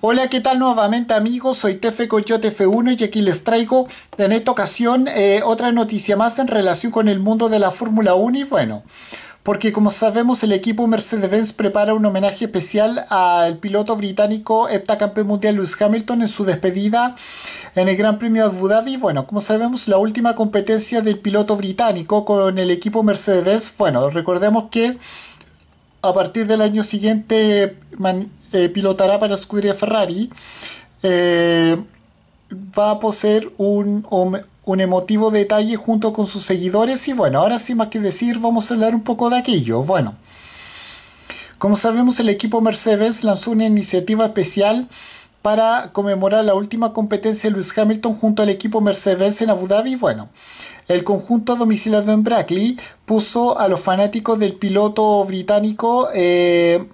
Hola, ¿qué tal nuevamente amigos? Soy Tefe Coyote F1 y aquí les traigo en esta ocasión eh, otra noticia más en relación con el mundo de la Fórmula 1 y bueno, porque como sabemos el equipo Mercedes-Benz prepara un homenaje especial al piloto británico heptacampeón mundial Lewis Hamilton en su despedida en el Gran Premio de Abu Dhabi. Bueno, como sabemos la última competencia del piloto británico con el equipo mercedes bueno, recordemos que a partir del año siguiente pilotará para la escudería Ferrari, eh, va a poseer un, emotivo detalle junto con sus seguidores. Y bueno, ahora sí más que decir, vamos a hablar un poco de aquello. Bueno, como sabemos, el equipo Mercedes lanzó una iniciativa especial para conmemorar la última competencia de Lewis Hamilton junto al equipo Mercedes en Abu Dhabi. Bueno, el conjunto domiciliado en Brackley puso a los fanáticos del piloto británico eh,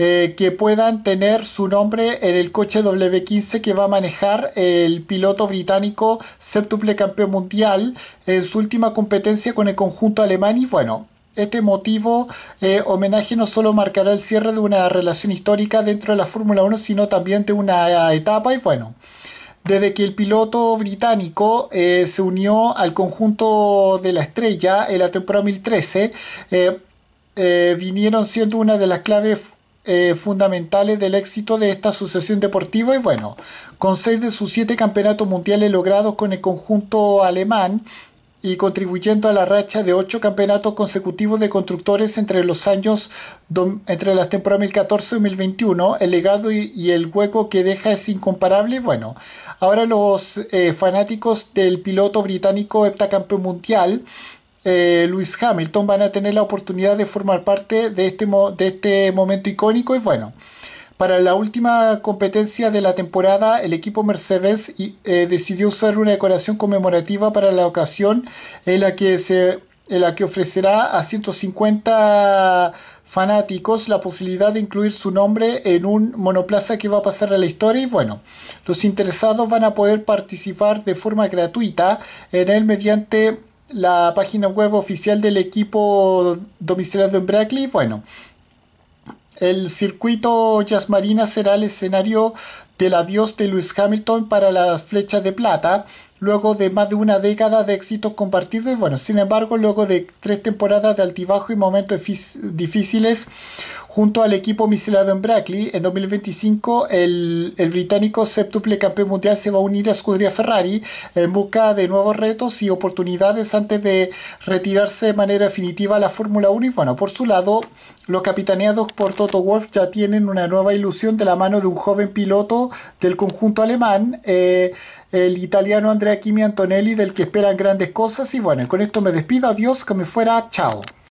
eh, que puedan tener su nombre en el coche W15 que va a manejar el piloto británico séptuple campeón mundial en su última competencia con el conjunto alemán y bueno, este motivo eh, homenaje no solo marcará el cierre de una relación histórica dentro de la Fórmula 1, sino también de una etapa y bueno. Desde que el piloto británico eh, se unió al conjunto de la estrella en la temporada 2013, vinieron siendo una de las claves eh, fundamentales del éxito de esta asociación deportiva y bueno, con seis de sus siete campeonatos mundiales logrados con el conjunto alemán y contribuyendo a la racha de ocho campeonatos consecutivos de constructores entre los años entre las temporadas 2014 y 2021 el legado y, el hueco que deja es incomparable bueno ahora los eh, fanáticos del piloto británico heptacampeón mundial eh, Luis Hamilton van a tener la oportunidad de formar parte de este, de este momento icónico y bueno. Para la última competencia de la temporada, el equipo Mercedes eh, decidió usar una decoración conmemorativa para la ocasión en la que se en la que ofrecerá a 150 fanáticos la posibilidad de incluir su nombre en un monoplaza que va a pasar a la historia y bueno, los interesados van a poder participar de forma gratuita en él mediante la página web oficial del equipo domiciliado en Brackley, bueno, el circuito Jazz Marina será el escenario del adiós de Lewis Hamilton para las flechas de plata, luego de más de una década de éxitos compartidos. Y bueno, sin embargo, luego de tres temporadas de altibajo y momentos difíciles, Junto al equipo misilado en Brackley, en 2025 el, británico séptuple campeón mundial se va a unir a Scuderia Ferrari en busca de nuevos retos y oportunidades antes de retirarse de manera definitiva a la Fórmula 1. Y bueno, por su lado, los capitaneados por Toto Wolf ya tienen una nueva ilusión de la mano de un joven piloto del conjunto alemán. Eh, el italiano Andrea Kimi Antonelli, del que esperan grandes cosas. Y bueno, con esto me despido. Adiós, que me fuera. Chao.